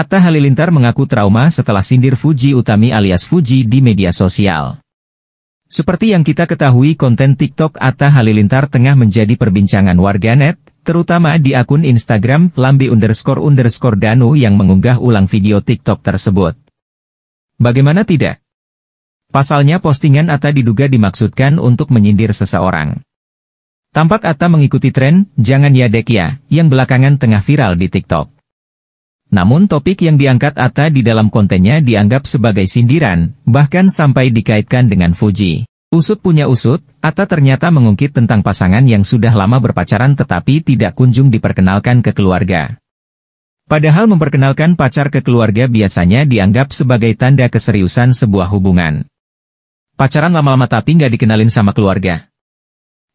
Atta Halilintar mengaku trauma setelah sindir Fuji Utami alias Fuji di media sosial. Seperti yang kita ketahui konten TikTok Atta Halilintar tengah menjadi perbincangan warganet, terutama di akun Instagram lambi underscore underscore danu yang mengunggah ulang video TikTok tersebut. Bagaimana tidak? Pasalnya postingan Atta diduga dimaksudkan untuk menyindir seseorang. Tampak Atta mengikuti tren, jangan ya dek ya, yang belakangan tengah viral di TikTok. Namun topik yang diangkat Atta di dalam kontennya dianggap sebagai sindiran, bahkan sampai dikaitkan dengan Fuji. Usut punya usut, Atta ternyata mengungkit tentang pasangan yang sudah lama berpacaran tetapi tidak kunjung diperkenalkan ke keluarga. Padahal memperkenalkan pacar ke keluarga biasanya dianggap sebagai tanda keseriusan sebuah hubungan. Pacaran lama-lama tapi nggak dikenalin sama keluarga.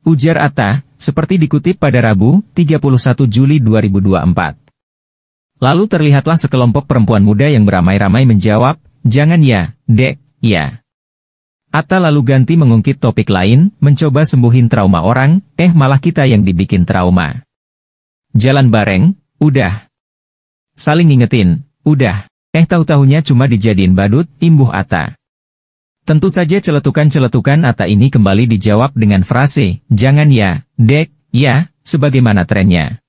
Ujar Atta, seperti dikutip pada Rabu, 31 Juli 2024. Lalu terlihatlah sekelompok perempuan muda yang beramai-ramai menjawab, Jangan ya, dek, ya. Atta lalu ganti mengungkit topik lain, mencoba sembuhin trauma orang, eh malah kita yang dibikin trauma. Jalan bareng, udah. Saling ngingetin, udah. Eh tahu-tahunya cuma dijadiin badut, imbuh Atta. Tentu saja celetukan-celetukan Atta ini kembali dijawab dengan frase, jangan ya, dek, ya, sebagaimana trennya.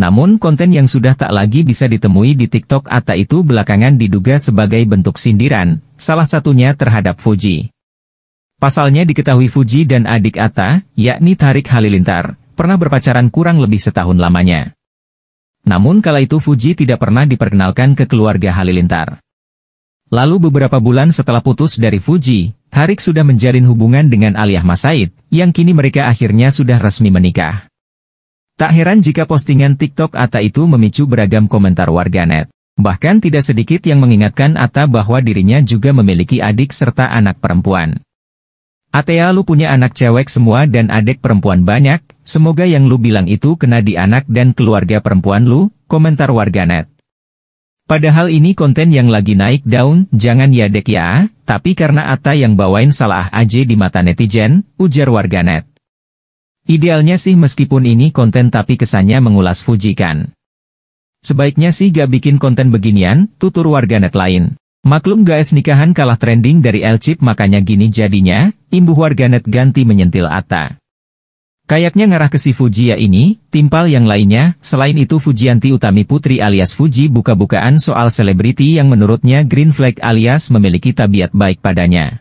Namun konten yang sudah tak lagi bisa ditemui di TikTok Atta itu belakangan diduga sebagai bentuk sindiran, salah satunya terhadap Fuji. Pasalnya diketahui Fuji dan adik Atta, yakni Tarik Halilintar, pernah berpacaran kurang lebih setahun lamanya. Namun kala itu Fuji tidak pernah diperkenalkan ke keluarga Halilintar. Lalu beberapa bulan setelah putus dari Fuji, Tarik sudah menjalin hubungan dengan Aliyah Masaid, yang kini mereka akhirnya sudah resmi menikah. Tak heran jika postingan TikTok Atta itu memicu beragam komentar warganet. Bahkan tidak sedikit yang mengingatkan Atta bahwa dirinya juga memiliki adik serta anak perempuan. Atea lu punya anak cewek semua dan adik perempuan banyak, semoga yang lu bilang itu kena di anak dan keluarga perempuan lu, komentar warganet. Padahal ini konten yang lagi naik daun, jangan ya dek ya, tapi karena Atta yang bawain salah aja di mata netizen, ujar warganet. Idealnya sih meskipun ini konten tapi kesannya mengulas Fuji kan. Sebaiknya sih gak bikin konten beginian, tutur warganet lain. Maklum guys nikahan kalah trending dari L-Chip makanya gini jadinya, imbuh warganet ganti menyentil Atta. Kayaknya ngarah ke si Fuji ya ini, timpal yang lainnya, selain itu Fujianti Utami Putri alias Fuji buka-bukaan soal selebriti yang menurutnya green flag alias memiliki tabiat baik padanya.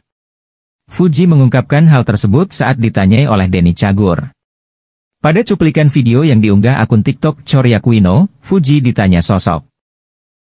Fuji mengungkapkan hal tersebut saat ditanyai oleh Denny Cagur. Pada cuplikan video yang diunggah akun TikTok Choryakuino, Fuji ditanya sosok.